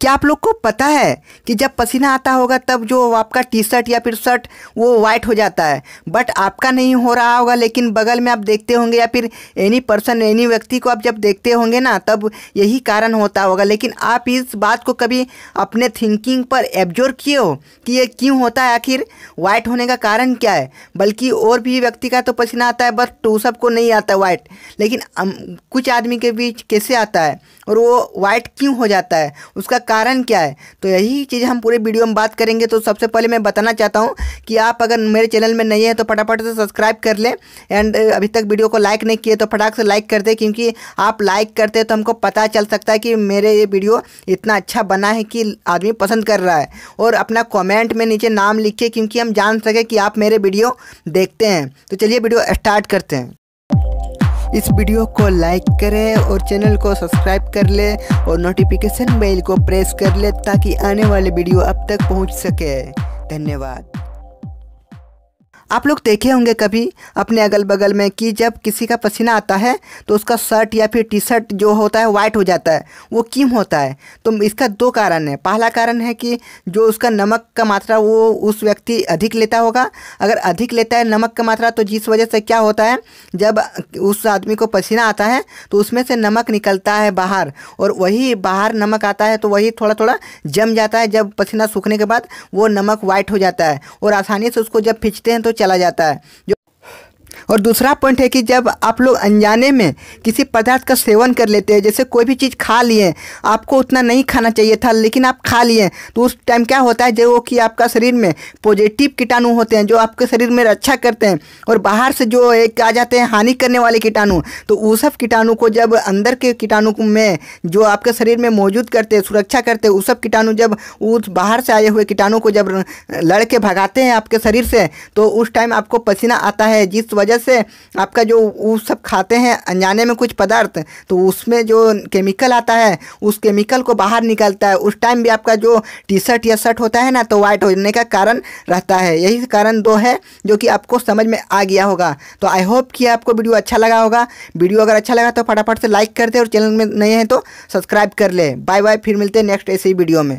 क्या आप लोग को पता है कि जब पसीना आता होगा तब जो आपका टी शर्ट या फिर शर्ट वो वाइट हो जाता है बट आपका नहीं हो रहा होगा लेकिन बगल में आप देखते होंगे या फिर एनी पर्सन एनी व्यक्ति को आप जब देखते होंगे ना तब यही कारण होता होगा लेकिन आप इस बात को कभी अपने थिंकिंग पर एब्जोर किए हो कि ये क्यों होता है आखिर वाइट होने का कारण क्या है बल्कि और भी व्यक्ति का तो पसीना आता है बट तो सबको नहीं आता वाइट लेकिन कुछ आदमी के बीच कैसे आता है और वो वाइट क्यों हो जाता है उसका कारण क्या है तो यही चीज़ हम पूरे वीडियो में बात करेंगे तो सबसे पहले मैं बताना चाहता हूँ कि आप अगर मेरे चैनल में नहीं हैं तो फटाफट से सब्सक्राइब कर लें एंड अभी तक वीडियो को लाइक नहीं किए तो फटाक से लाइक कर दें क्योंकि आप लाइक करते हैं तो हमको पता चल सकता है कि मेरे ये वीडियो इतना अच्छा बना है कि आदमी पसंद कर रहा है और अपना कॉमेंट में नीचे नाम लिखे क्योंकि हम जान सकें कि आप मेरे वीडियो देखते हैं तो चलिए वीडियो स्टार्ट करते हैं इस वीडियो को लाइक करें और चैनल को सब्सक्राइब कर ले और नोटिफिकेशन बेल को प्रेस कर ले ताकि आने वाले वीडियो अब तक पहुंच सके धन्यवाद आप लोग देखे होंगे कभी अपने अगल बगल में कि जब किसी का पसीना आता है तो उसका शर्ट या फिर टी शर्ट जो होता है वाइट हो जाता है वो क्यों होता है तो इसका दो कारण है पहला कारण है कि जो उसका नमक का मात्रा वो उस व्यक्ति अधिक लेता होगा अगर अधिक लेता है नमक का मात्रा तो जिस वजह से क्या होता है जब उस आदमी को पसीना आता है तो उसमें से नमक निकलता है बाहर और वही बाहर नमक आता है तो वही थोड़ा थोड़ा जम जाता है जब पसीना सूखने के बाद वो नमक वाइट हो जाता है और आसानी से उसको जब फिंचते हैं तो चला जाता है जो और दूसरा पॉइंट है कि जब आप लोग अनजाने में किसी पदार्थ का सेवन कर लेते हैं जैसे कोई भी चीज़ खा लिए आपको उतना नहीं खाना चाहिए था लेकिन आप खा लिए तो उस टाइम क्या होता है जो कि आपका शरीर में पॉजिटिव कीटाणु होते हैं जो आपके शरीर में रक्षा करते हैं और बाहर से जो एक आ जाते हैं हानि करने वाले कीटाणु तो वो सब कीटाणु को जब अंदर के कीटाणु में जो आपके शरीर में मौजूद करते हैं सुरक्षा करते हैं वो सब कीटाणु जब उस बाहर से आए हुए कीटाणु को जब लड़के भगाते हैं आपके शरीर से तो उस टाइम आपको पसीना आता है जिस वजह वजह से आपका जो वो सब खाते हैं अनजाने में कुछ पदार्थ तो उसमें जो केमिकल आता है उस केमिकल को बाहर निकलता है उस टाइम भी आपका जो टी शर्ट या शर्ट होता है ना तो वाइट होने का कारण रहता है यही कारण दो है जो कि आपको समझ में आ गया होगा तो आई होप कि आपको वीडियो अच्छा लगा होगा वीडियो अगर अच्छा लगा तो फटाफट से लाइक कर दे और चैनल में नए हैं तो सब्सक्राइब कर ले बाय बाय फिर मिलते हैं नेक्स्ट ऐसे ही वीडियो में